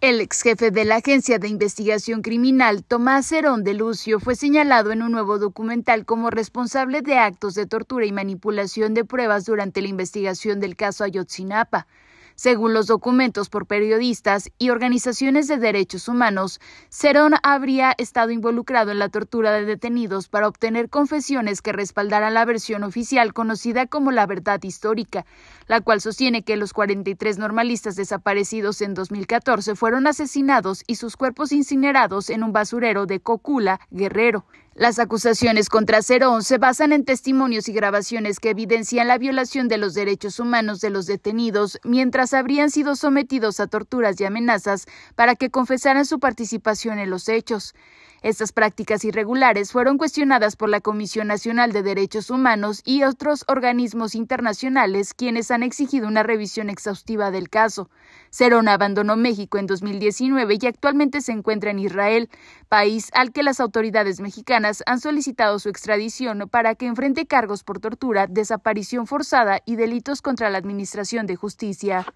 El ex jefe de la Agencia de Investigación Criminal, Tomás Herón de Lucio, fue señalado en un nuevo documental como responsable de actos de tortura y manipulación de pruebas durante la investigación del caso Ayotzinapa. Según los documentos por periodistas y organizaciones de derechos humanos, Cerón habría estado involucrado en la tortura de detenidos para obtener confesiones que respaldaran la versión oficial conocida como la verdad histórica, la cual sostiene que los 43 normalistas desaparecidos en 2014 fueron asesinados y sus cuerpos incinerados en un basurero de Cocula, Guerrero. Las acusaciones contra Cerón se basan en testimonios y grabaciones que evidencian la violación de los derechos humanos de los detenidos mientras habrían sido sometidos a torturas y amenazas para que confesaran su participación en los hechos. Estas prácticas irregulares fueron cuestionadas por la Comisión Nacional de Derechos Humanos y otros organismos internacionales quienes han exigido una revisión exhaustiva del caso. Cerón abandonó México en 2019 y actualmente se encuentra en Israel, país al que las autoridades mexicanas han solicitado su extradición para que enfrente cargos por tortura, desaparición forzada y delitos contra la Administración de Justicia.